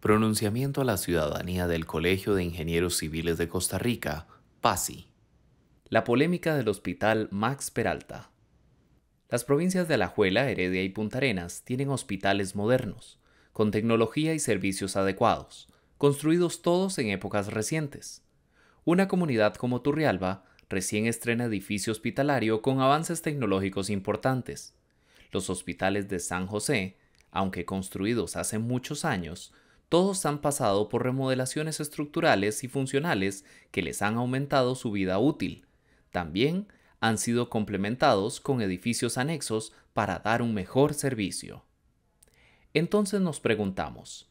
Pronunciamiento a la ciudadanía del Colegio de Ingenieros Civiles de Costa Rica, PASI. La polémica del Hospital Max Peralta. Las provincias de Alajuela, Heredia y puntarenas tienen hospitales modernos, con tecnología y servicios adecuados, construidos todos en épocas recientes. Una comunidad como Turrialba recién estrena edificio hospitalario con avances tecnológicos importantes. Los hospitales de San José, aunque construidos hace muchos años, todos han pasado por remodelaciones estructurales y funcionales que les han aumentado su vida útil. También han sido complementados con edificios anexos para dar un mejor servicio. Entonces nos preguntamos,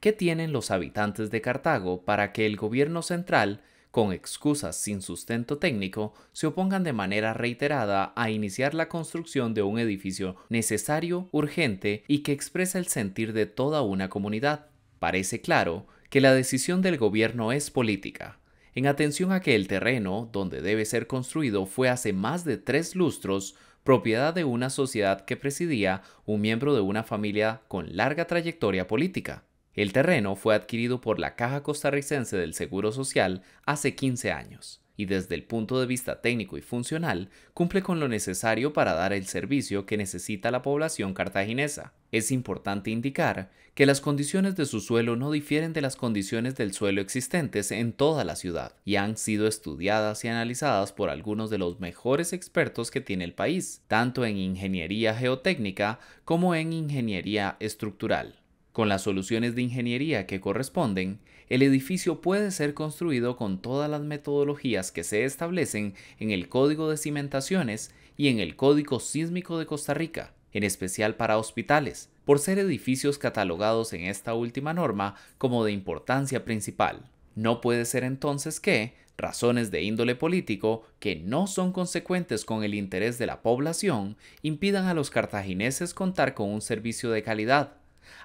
¿qué tienen los habitantes de Cartago para que el gobierno central, con excusas sin sustento técnico, se opongan de manera reiterada a iniciar la construcción de un edificio necesario, urgente y que expresa el sentir de toda una comunidad? Parece claro que la decisión del gobierno es política, en atención a que el terreno donde debe ser construido fue hace más de tres lustros propiedad de una sociedad que presidía un miembro de una familia con larga trayectoria política. El terreno fue adquirido por la Caja Costarricense del Seguro Social hace 15 años y desde el punto de vista técnico y funcional cumple con lo necesario para dar el servicio que necesita la población cartaginesa. Es importante indicar que las condiciones de su suelo no difieren de las condiciones del suelo existentes en toda la ciudad y han sido estudiadas y analizadas por algunos de los mejores expertos que tiene el país, tanto en ingeniería geotécnica como en ingeniería estructural. Con las soluciones de ingeniería que corresponden, el edificio puede ser construido con todas las metodologías que se establecen en el Código de Cimentaciones y en el Código Sísmico de Costa Rica, en especial para hospitales, por ser edificios catalogados en esta última norma como de importancia principal. No puede ser entonces que, razones de índole político que no son consecuentes con el interés de la población, impidan a los cartagineses contar con un servicio de calidad,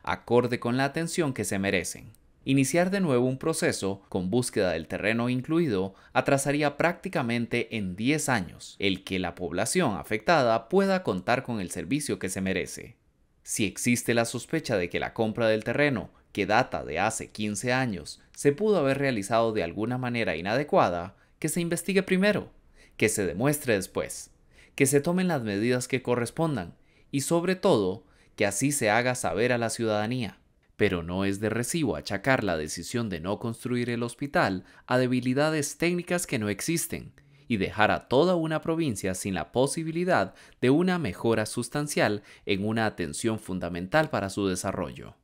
acorde con la atención que se merecen. Iniciar de nuevo un proceso, con búsqueda del terreno incluido, atrasaría prácticamente en 10 años el que la población afectada pueda contar con el servicio que se merece. Si existe la sospecha de que la compra del terreno, que data de hace 15 años, se pudo haber realizado de alguna manera inadecuada, que se investigue primero, que se demuestre después, que se tomen las medidas que correspondan y sobre todo que así se haga saber a la ciudadanía. Pero no es de recibo achacar la decisión de no construir el hospital a debilidades técnicas que no existen y dejar a toda una provincia sin la posibilidad de una mejora sustancial en una atención fundamental para su desarrollo.